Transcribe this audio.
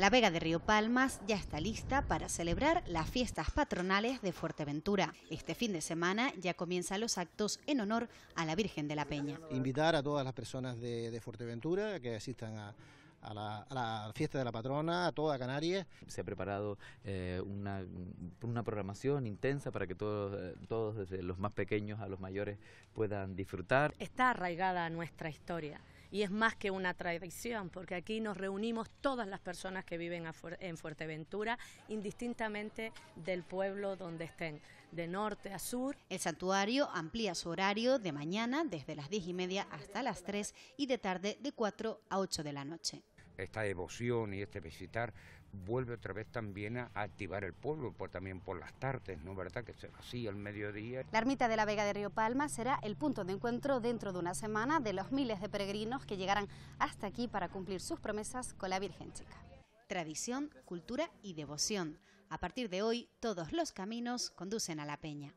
La Vega de Río Palmas ya está lista para celebrar las fiestas patronales de Fuerteventura. Este fin de semana ya comienzan los actos en honor a la Virgen de la Peña. Invitar a todas las personas de, Fuerteventura que asistan a, la, fiesta de la patrona, a toda Canarias. Se ha preparado eh, una, programación intensa para que todos, eh, todos, desde los más pequeños a los mayores, puedan disfrutar. Está arraigada nuestra historia y es más que una tradición, porque aquí nos reunimos todas las personas que viven en Fuerteventura, indistintamente del pueblo donde estén, de norte a sur. El santuario amplía su horario de mañana desde las diez y media hasta las 3 y de tarde de 4 a 8 de la noche esta devoción y este visitar vuelve otra vez también a activar el pueblo, por, también por las tardes, ¿no verdad? Que se así el mediodía. La ermita de la Vega de Río Palma será el punto de encuentro dentro de una semana de los miles de peregrinos que llegarán hasta aquí para cumplir sus promesas con la Virgen Chica. Tradición, cultura y devoción. A partir de hoy, todos los caminos conducen a la peña.